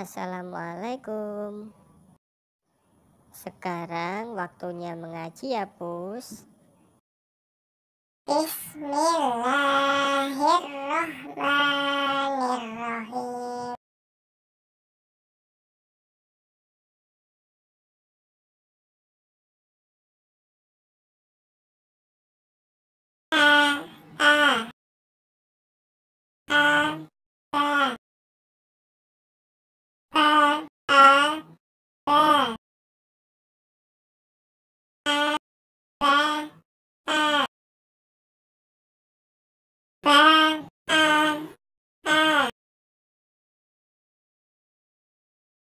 Assalamualaikum. Sekarang waktunya mengaji ya, Pus. Bismillahirrahmanirrahim.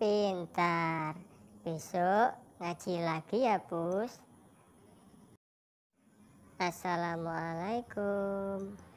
Pintar. Besok ngaji lagi ya, pus. Assalamualaikum.